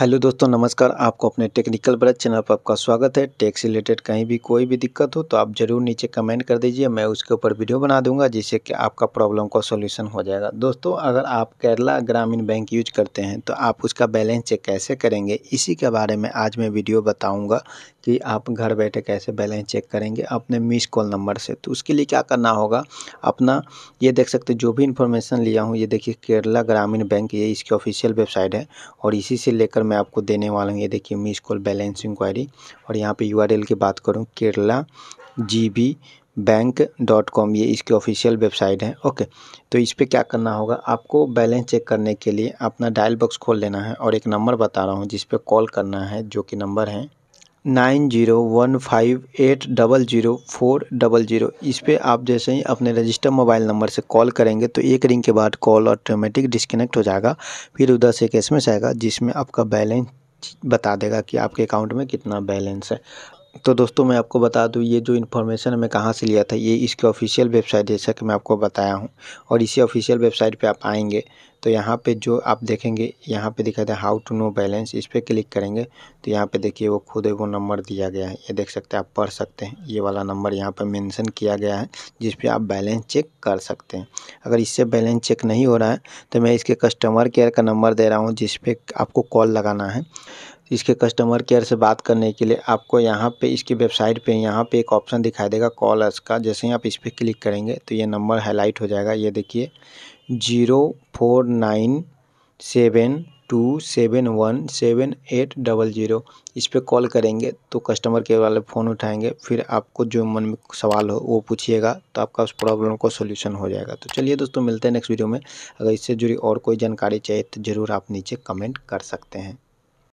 hello दोस्तों नमस्कार आपको अपने टेक्निकल ब्रज चैनल पर आपका स्वागत है टैक्स रिलेटेड कहीं भी कोई भी दिक्कत हो तो आप ज़रूर नीचे कमेंट कर दीजिए मैं उसके ऊपर वीडियो बना दूंगा जिससे कि आपका प्रॉब्लम का सॉल्यूशन हो जाएगा दोस्तों अगर आप केरला ग्रामीण बैंक यूज करते हैं तो आप उसका बैलेंस चेक कैसे करेंगे इसी के बारे में आज मैं वीडियो बताऊँगा कि आप घर बैठे कैसे बैलेंस चेक करेंगे अपने मिस कॉल नंबर से तो उसके लिए क्या करना होगा अपना ये देख सकते जो भी इन्फॉर्मेशन लिया हूँ ये देखिए केरला ग्रामीण बैंक ये इसकी ऑफिशियल वेबसाइट है और इसी से लेकर मैं आपको देने वाला हूँ ये देखिए मिस कॉल बैलेंस इंक्वायरी और यहाँ पे यूआरएल की बात करूँ Kerala G B bank dot com ये इसकी ऑफिशियल वेबसाइट है ओके तो इस पर क्या करना होगा आपको बैलेंस चेक करने के लिए अपना डायल बॉक्स खोल लेना है और एक नंबर बता रहा हूँ जिस पर कॉल करना है जो कि नंबर है nine zero one five eight double zero four double zero इस पर आप जैसे ही अपने रजिस्टर मोबाइल नंबर से कॉल करेंगे तो एक रिंग के बाद कॉल ऑटोमेटिक डिस्कनेक्ट हो जाएगा फिर उधर से एक एस आएगा जिसमें आपका बैलेंस बता देगा कि आपके अकाउंट में कितना बैलेंस है तो दोस्तों मैं आपको बता दूं ये जो इन्फॉर्मेशन मैं कहाँ से लिया था ये इसके ऑफिशियल वेबसाइट जैसा कि मैं आपको बताया हूँ और इसी ऑफिशियल वेबसाइट पे आप आएंगे तो यहाँ पे जो आप देखेंगे यहाँ पे दिखाते हैं हाउ टू नो बैलेंस इस पर क्लिक करेंगे तो यहाँ पे देखिए वो खुद वो नंबर दिया गया है ये देख सकते हैं आप पढ़ सकते हैं ये वाला नंबर यहाँ पर मैंसन किया गया है जिस पर आप बैलेंस चेक कर सकते हैं अगर इससे बैलेंस चेक नहीं हो रहा है तो मैं इसके कस्टमर केयर का नंबर दे रहा हूँ जिस पर आपको कॉल लगाना है इसके कस्टमर केयर से बात करने के लिए आपको यहाँ पे इसकी वेबसाइट पे यहाँ पे एक ऑप्शन दिखाई देगा कॉल अस का जैसे ही आप इस पर क्लिक करेंगे तो ये नंबर हाईलाइट हो जाएगा ये देखिए zero four nine seven two seven one seven eight double zero इस पर कॉल करेंगे तो कस्टमर केयर वाले फ़ोन उठाएंगे फिर आपको जो मन में सवाल हो वो पूछिएगा तो आपका उस प्रॉब्लम को सोल्यूशन हो जाएगा तो चलिए दोस्तों मिलते हैं नेक्स्ट वीडियो में अगर इससे जुड़ी और कोई जानकारी चाहिए तो ज़रूर आप नीचे कमेंट कर सकते हैं